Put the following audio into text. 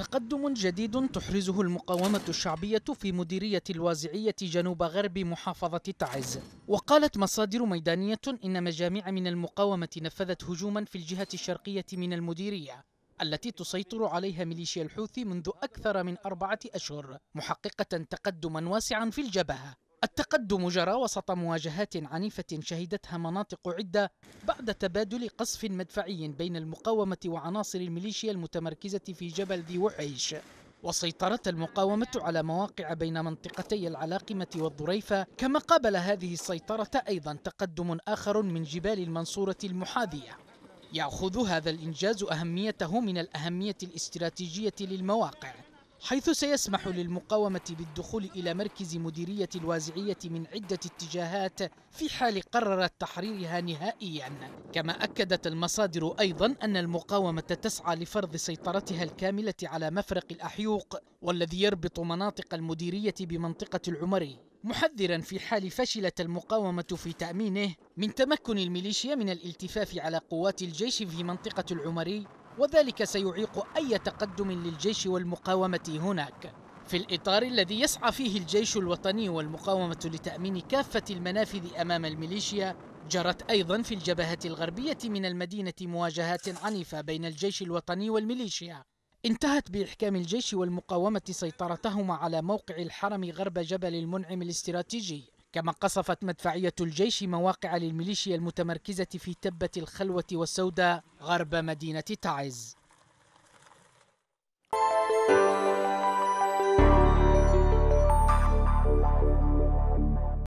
تقدم جديد تحرزه المقاومة الشعبية في مديرية الوازعية جنوب غرب محافظة تعز وقالت مصادر ميدانية إن مجامع من المقاومة نفذت هجوما في الجهة الشرقية من المديرية التي تسيطر عليها ميليشيا الحوثي منذ أكثر من أربعة أشهر محققة تقدما واسعا في الجبهة التقدم جرى وسط مواجهات عنيفة شهدتها مناطق عدة بعد تبادل قصف مدفعي بين المقاومة وعناصر الميليشيا المتمركزة في جبل ذي وحيش وسيطرت المقاومة على مواقع بين منطقتي العلاقمة والضريفة كما قابل هذه السيطرة أيضا تقدم آخر من جبال المنصورة المحاذية يأخذ هذا الإنجاز أهميته من الأهمية الاستراتيجية للمواقع حيث سيسمح للمقاومة بالدخول إلى مركز مديرية الوازعية من عدة اتجاهات في حال قررت تحريرها نهائيا كما أكدت المصادر أيضا أن المقاومة تسعى لفرض سيطرتها الكاملة على مفرق الأحيوق والذي يربط مناطق المديرية بمنطقة العمري محذرا في حال فشلت المقاومة في تأمينه من تمكن الميليشيا من الالتفاف على قوات الجيش في منطقة العمري وذلك سيعيق أي تقدم للجيش والمقاومة هناك في الإطار الذي يسعى فيه الجيش الوطني والمقاومة لتأمين كافة المنافذ أمام الميليشيا جرت أيضا في الجبهة الغربية من المدينة مواجهات عنيفة بين الجيش الوطني والميليشيا انتهت بإحكام الجيش والمقاومة سيطرتهما على موقع الحرم غرب جبل المنعم الاستراتيجي كما قصفت مدفعية الجيش مواقع للميليشيا المتمركزة في تبة الخلوة والسوداء غرب مدينة تعز